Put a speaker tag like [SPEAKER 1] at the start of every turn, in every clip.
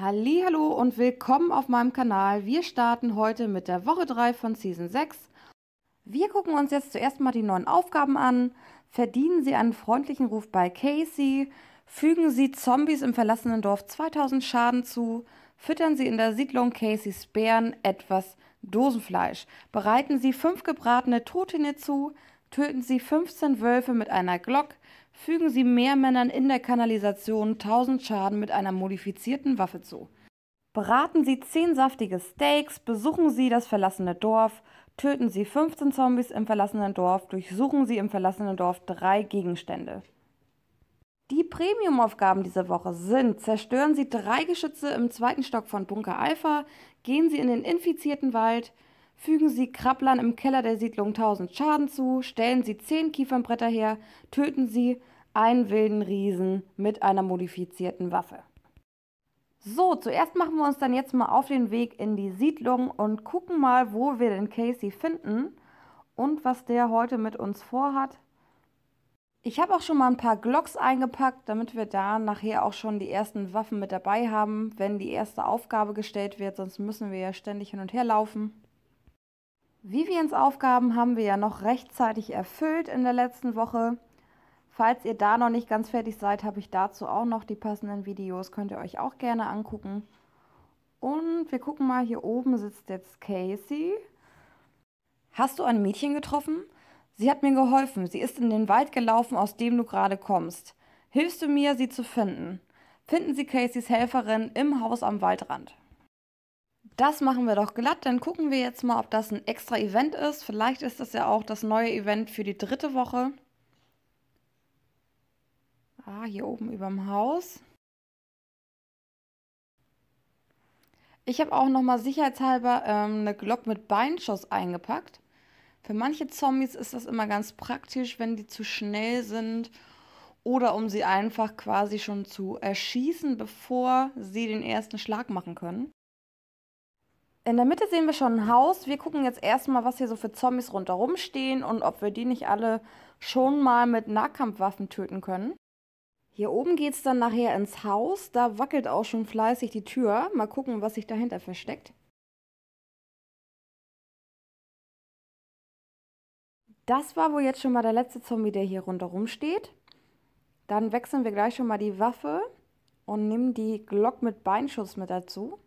[SPEAKER 1] Hallo und willkommen auf meinem Kanal. Wir starten heute mit der Woche 3 von Season 6. Wir gucken uns jetzt zuerst mal die neuen Aufgaben an. Verdienen Sie einen freundlichen Ruf bei Casey. Fügen Sie Zombies im verlassenen Dorf 2000 Schaden zu. Füttern Sie in der Siedlung Caseys Bären etwas Dosenfleisch. Bereiten Sie fünf gebratene Totine zu. Töten Sie 15 Wölfe mit einer Glock fügen sie mehr Männern in der Kanalisation 1000 Schaden mit einer modifizierten Waffe zu. Braten sie 10 saftige Steaks, besuchen sie das verlassene Dorf, töten sie 15 Zombies im verlassenen Dorf, durchsuchen sie im verlassenen Dorf drei Gegenstände. Die Premium-Aufgaben dieser Woche sind: Zerstören Sie drei Geschütze im zweiten Stock von Bunker Alpha, gehen Sie in den infizierten Wald, fügen sie Krabblern im Keller der Siedlung 1000 Schaden zu, stellen sie 10 Kiefernbretter her, töten sie einen wilden Riesen mit einer modifizierten Waffe. So, zuerst machen wir uns dann jetzt mal auf den Weg in die Siedlung und gucken mal, wo wir den Casey finden und was der heute mit uns vorhat. Ich habe auch schon mal ein paar Glocks eingepackt, damit wir da nachher auch schon die ersten Waffen mit dabei haben, wenn die erste Aufgabe gestellt wird, sonst müssen wir ja ständig hin und her laufen. Vivians Aufgaben haben wir ja noch rechtzeitig erfüllt in der letzten Woche. Falls ihr da noch nicht ganz fertig seid, habe ich dazu auch noch die passenden Videos. Könnt ihr euch auch gerne angucken. Und wir gucken mal, hier oben sitzt jetzt Casey. Hast du ein Mädchen getroffen? Sie hat mir geholfen. Sie ist in den Wald gelaufen, aus dem du gerade kommst. Hilfst du mir, sie zu finden? Finden Sie Caseys Helferin im Haus am Waldrand. Das machen wir doch glatt. Dann gucken wir jetzt mal, ob das ein extra Event ist. Vielleicht ist das ja auch das neue Event für die dritte Woche. Ah, hier oben überm Haus. Ich habe auch nochmal sicherheitshalber ähm, eine Glock mit Beinschuss eingepackt. Für manche Zombies ist das immer ganz praktisch, wenn die zu schnell sind oder um sie einfach quasi schon zu erschießen, bevor sie den ersten Schlag machen können. In der Mitte sehen wir schon ein Haus. Wir gucken jetzt erstmal, was hier so für Zombies rundherum stehen und ob wir die nicht alle schon mal mit Nahkampfwaffen töten können. Hier oben geht es dann nachher ins Haus. Da wackelt auch schon fleißig die Tür. Mal gucken, was sich dahinter versteckt. Das war wohl jetzt schon mal der letzte Zombie, der hier rundherum steht. Dann wechseln wir gleich schon mal die Waffe und nehmen die Glock mit Beinschuss mit dazu.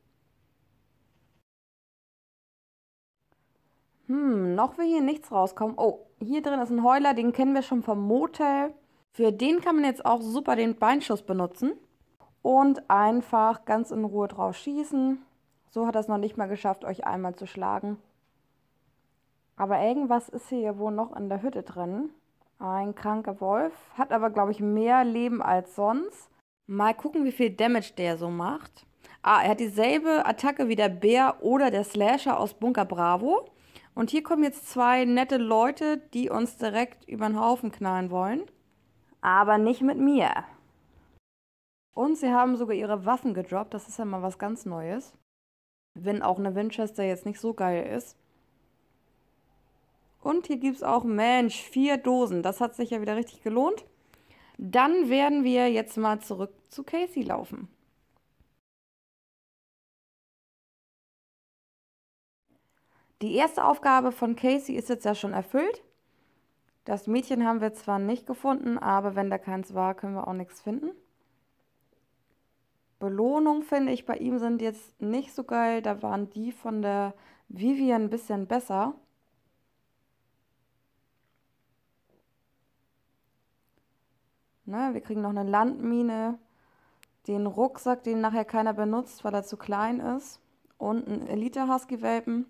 [SPEAKER 1] Hm, noch will hier nichts rauskommen. Oh, hier drin ist ein Heuler, den kennen wir schon vom Motel. Für den kann man jetzt auch super den Beinschuss benutzen und einfach ganz in Ruhe drauf schießen. So hat das noch nicht mal geschafft, euch einmal zu schlagen. Aber irgendwas ist hier wohl noch in der Hütte drin. Ein kranker Wolf. Hat aber, glaube ich, mehr Leben als sonst. Mal gucken, wie viel Damage der so macht. Ah, er hat dieselbe Attacke wie der Bär oder der Slasher aus Bunker Bravo. Und hier kommen jetzt zwei nette Leute, die uns direkt über den Haufen knallen wollen. Aber nicht mit mir. Und sie haben sogar ihre Waffen gedroppt. Das ist ja mal was ganz Neues. Wenn auch eine Winchester jetzt nicht so geil ist. Und hier gibt es auch, Mensch, vier Dosen. Das hat sich ja wieder richtig gelohnt. Dann werden wir jetzt mal zurück zu Casey laufen. Die erste Aufgabe von Casey ist jetzt ja schon erfüllt. Das Mädchen haben wir zwar nicht gefunden, aber wenn da keins war, können wir auch nichts finden. Belohnung finde ich bei ihm sind jetzt nicht so geil. Da waren die von der Vivian ein bisschen besser. Ne, wir kriegen noch eine Landmine, den Rucksack, den nachher keiner benutzt, weil er zu klein ist und einen Elite-Husky-Welpen.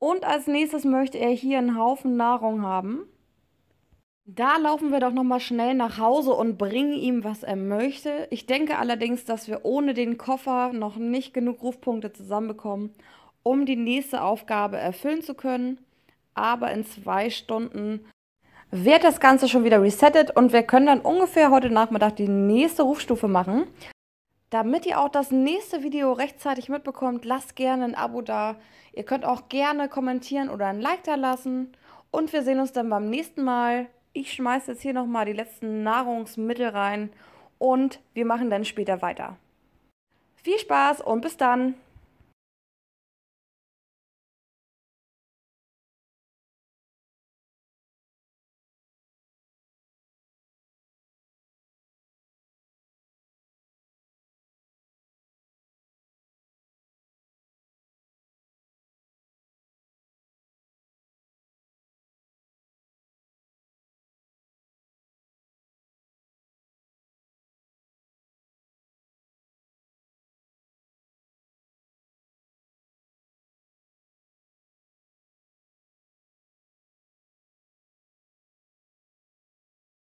[SPEAKER 1] Und als nächstes möchte er hier einen Haufen Nahrung haben. Da laufen wir doch nochmal schnell nach Hause und bringen ihm, was er möchte. Ich denke allerdings, dass wir ohne den Koffer noch nicht genug Rufpunkte zusammenbekommen, um die nächste Aufgabe erfüllen zu können. Aber in zwei Stunden wird das Ganze schon wieder resettet und wir können dann ungefähr heute Nachmittag die nächste Rufstufe machen. Damit ihr auch das nächste Video rechtzeitig mitbekommt, lasst gerne ein Abo da. Ihr könnt auch gerne kommentieren oder ein Like da lassen. Und wir sehen uns dann beim nächsten Mal. Ich schmeiße jetzt hier nochmal die letzten Nahrungsmittel rein und wir machen dann später weiter. Viel Spaß und bis dann!